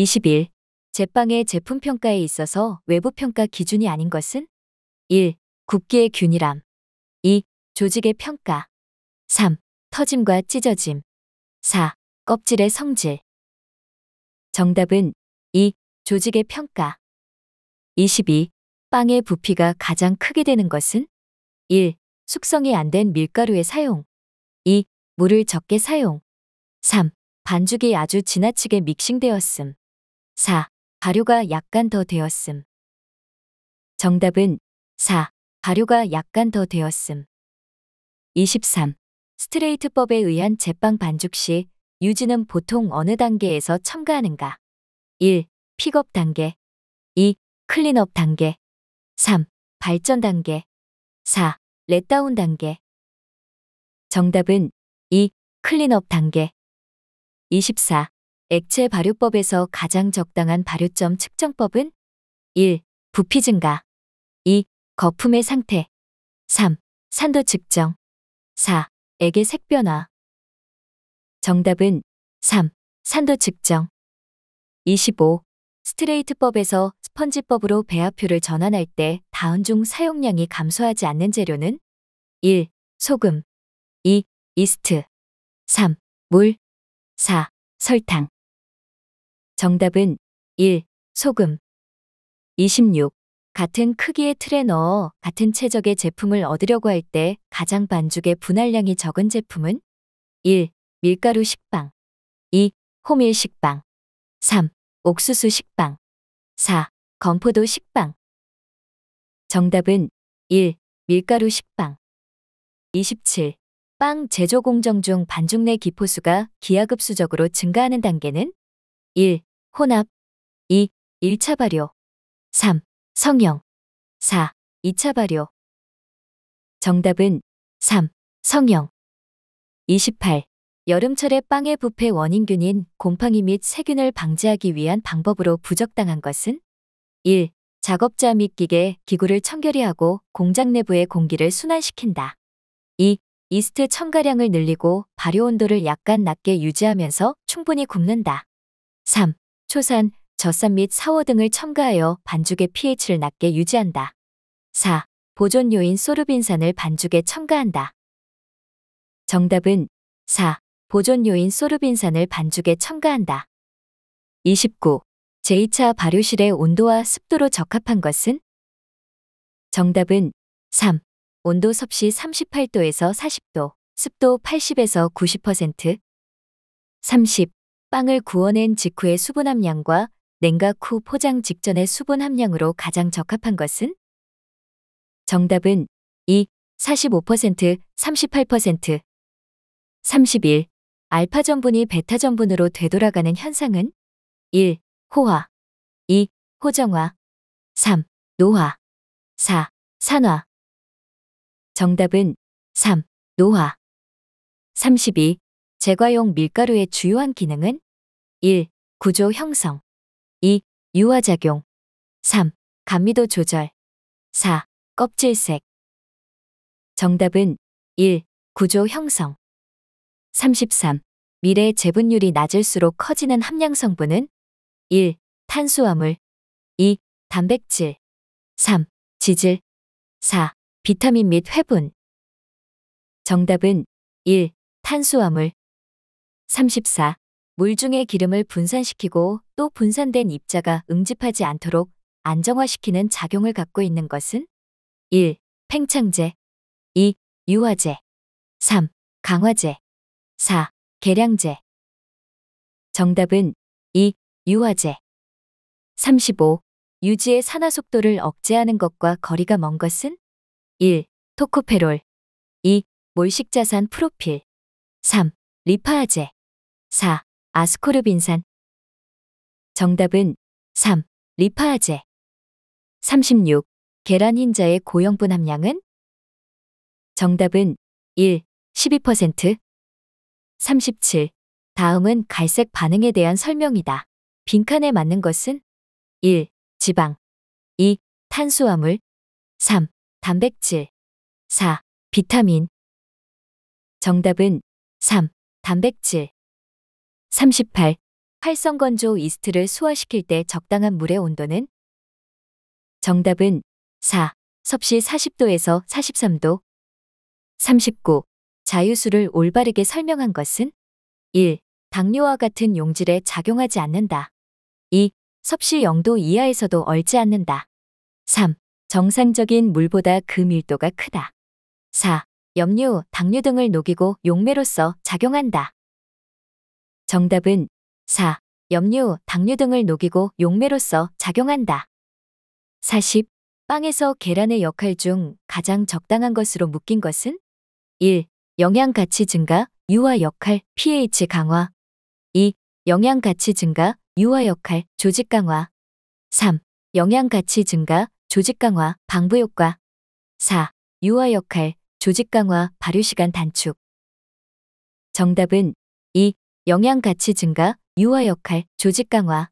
21. 제빵의 제품 평가에 있어서 외부 평가 기준이 아닌 것은? 1. 국기의 균일함. 2. 조직의 평가. 3. 터짐과 찢어짐. 4. 껍질의 성질. 정답은 2. 조직의 평가. 22. 빵의 부피가 가장 크게 되는 것은? 1. 숙성이 안 된 밀가루의 사용. 2. 물을 적게 사용. 3. 반죽이 아주 지나치게 믹싱되었음. 4. 발효가 약간 더 되었음. 정답은 4. 발효가 약간 더 되었음. 23. 스트레이트법에 의한 제빵 반죽 시 유지는 보통 어느 단계에서 첨가하는가? 1. 픽업 단계 2. 클린업 단계 3. 발전 단계 4. 렛다운 단계 정답은 2. 클린업 단계 24. 액체 발효법에서 가장 적당한 발효점 측정법은 1. 부피 증가 2. 거품의 상태 3. 산도 측정 4. 액의 색변화 정답은 3. 산도 측정 25. 스트레이트법에서 스펀지법으로 배합표를 전환할 때 다운 중 사용량이 감소하지 않는 재료는 1. 소금 2. 이스트 3. 물 4. 설탕 정답은 1. 소금 26. 같은 크기의 틀에 넣어 같은 체적의 제품을 얻으려고 할 때 가장 반죽의 분할량이 적은 제품은 1. 밀가루 식빵 2. 호밀 식빵 3. 옥수수 식빵 4. 건포도 식빵 정답은 1. 밀가루 식빵 27. 빵 제조 공정 중 반죽 내 기포수가 기하급수적으로 증가하는 단계는 1. 혼합 2. 1차 발효 3. 성형 4. 2차 발효 정답은 3. 성형 28. 여름철에 빵의 부패 원인균인 곰팡이 및 세균을 방지하기 위한 방법으로 부적당한 것은 1. 작업자 및 기계, 기구를 청결히 하고 공장 내부의 공기를 순환시킨다. 2. 이스트 첨가량을 늘리고 발효 온도를 약간 낮게 유지하면서 충분히 굽는다. 3. 초산, 젖산 및 사워 등을 첨가하여 반죽의 pH를 낮게 유지한다. 4. 보존 요인 소르빈산을 반죽에 첨가한다. 정답은 4. 보존 요인 소르빈산을 반죽에 첨가한다. 29. 제2차 발효실의 온도와 습도로 적합한 것은? 정답은 3. 온도 섭씨 38도에서 40도, 습도 80에서 90%. 30. 빵을 구워낸 직후의 수분 함량과 냉각 후 포장 직전의 수분 함량으로 가장 적합한 것은? 정답은 2, 45%, 38%, 31. 알파 전분이 베타 전분으로 되돌아가는 현상은? 1. 호화 2. 호정화 3. 노화 4. 산화 정답은 3. 노화 32. 제과용 밀가루의 주요한 기능은 1. 구조 형성 2. 유화작용 3. 감미도 조절 4. 껍질색 정답은 1. 구조 형성 33. 미래 재분율이 낮을수록 커지는 함량 성분은 1. 탄수화물 2. 단백질 3. 지질 4. 비타민 및 회분 정답은 1. 탄수화물 34. 물 중에 기름을 분산시키고 또 분산된 입자가 응집하지 않도록 안정화시키는 작용을 갖고 있는 것은 1. 팽창제 2. 유화제 3. 강화제 4. 계량제 정답은 2. 유화제 35. 유지의 산화 속도를 억제하는 것과 거리가 먼 것은 1. 토코페롤 2. 몰식자산 프로필 3. 리파아제 4. 아스코르빈산 정답은 3. 리파아제 36. 계란 흰자의 고형분 함량은? 정답은 1. 12% 37. 다음은 갈색 반응에 대한 설명이다. 빈칸에 맞는 것은 1. 지방 2. 탄수화물 3. 단백질 4. 비타민 정답은 3. 단백질 38. 활성건조 이스트를 수화시킬때 적당한 물의 온도는? 정답은 4. 섭씨 40도에서 43도. 39. 자유수를 올바르게 설명한 것은? 1. 당뇨와 같은 용질에 작용하지 않는다. 2. 섭씨 0도 이하에서도 얼지 않는다. 3. 정상적인 물보다 그 밀도가 크다. 4. 염류, 당뇨 등을 녹이고 용매로서 작용한다. 정답은 4. 염류, 당류 등을 녹이고 용매로써 작용한다. 40. 빵에서 계란의 역할 중 가장 적당한 것으로 묶인 것은? 1. 영양 가치 증가, 유화 역할, pH 강화. 2. 영양 가치 증가, 유화 역할, 조직 강화. 3. 영양 가치 증가, 조직 강화, 방부 효과. 4. 유화 역할, 조직 강화, 발효 시간 단축. 정답은 2. 영양 가치 증가, 유아 역할, 조직 강화,